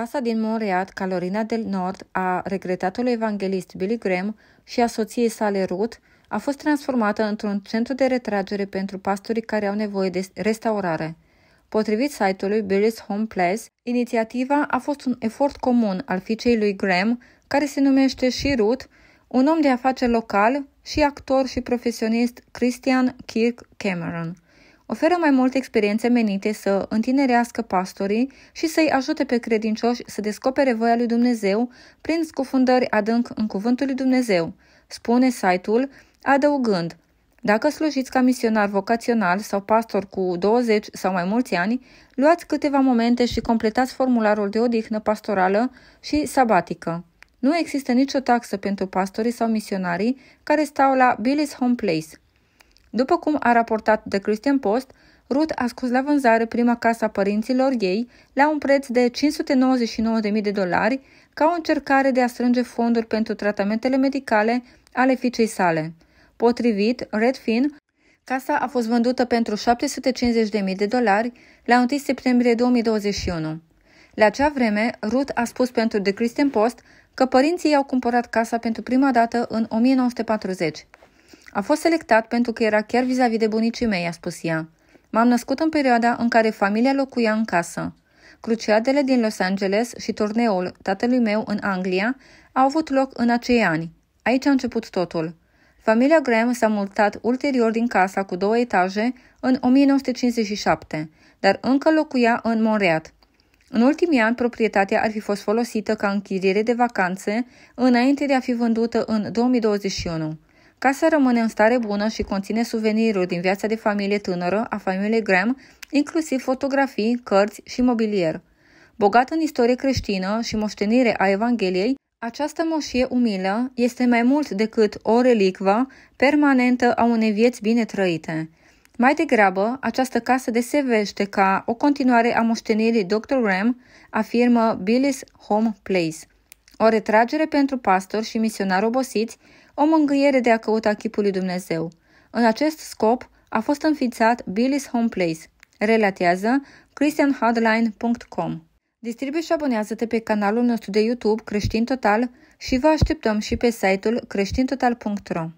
Casa din Montreal, Carolina del Nord, a regretatului evanghelist Billy Graham și a soției sale Ruth, a fost transformată într-un centru de retragere pentru pastorii care au nevoie de restaurare. Potrivit site-ului Billy's Home Place, inițiativa a fost un efort comun al fiicei lui Graham, care se numește și Ruth, un om de afaceri local și actor și profesionist Christian Kirk Cameron oferă mai multe experiențe menite să întinerească pastorii și să-i ajute pe credincioși să descopere voia lui Dumnezeu prin scufundări adânc în cuvântul lui Dumnezeu, spune site-ul, adăugând dacă slujiți ca misionar vocațional sau pastor cu 20 sau mai mulți ani, luați câteva momente și completați formularul de odihnă pastorală și sabatică. Nu există nicio taxă pentru pastorii sau misionarii care stau la Billy's Home Place. După cum a raportat The Christian Post, Ruth a scos la vânzare prima casă a părinților ei la un preț de 599.000 de dolari ca o încercare de a strânge fonduri pentru tratamentele medicale ale fiicei sale. Potrivit Redfin, casa a fost vândută pentru 750.000 de dolari la 1 septembrie 2021. La acea vreme, Ruth a spus pentru The Christian Post că părinții i-au cumpărat casa pentru prima dată în 1940. A fost selectat pentru că era chiar vis-a-vis de bunicii mei, a spus ea. M-am născut în perioada în care familia locuia în casă. Cruciadele din Los Angeles și turneul tatălui meu în Anglia au avut loc în acei ani. Aici a început totul. Familia Graham s-a mutat ulterior din casa cu două etaje în 1957, dar încă locuia în Monreat. În ultimii ani, proprietatea ar fi fost folosită ca închiriere de vacanțe înainte de a fi vândută în 2021. Casa rămâne în stare bună și conține suveniruri din viața de familie tânără a familiei Graham, inclusiv fotografii, cărți și mobilier. Bogată în istorie creștină și moștenire a Evangheliei, această moșie umilă este mai mult decât o relicvă permanentă a unei vieți bine trăite. Mai degrabă, această casă desevește ca o continuare a moștenirii Dr. Graham, afirmă Billy's Home Place o retragere pentru pastori și misionari obosiți, o mângâiere de a căuta chipul lui Dumnezeu. În acest scop a fost înființat Billy's Home Place, relatează christianhardline.com. Distribuie și abonează-te pe canalul nostru de YouTube Creștin Total și vă așteptăm și pe site-ul creștintotal.ro.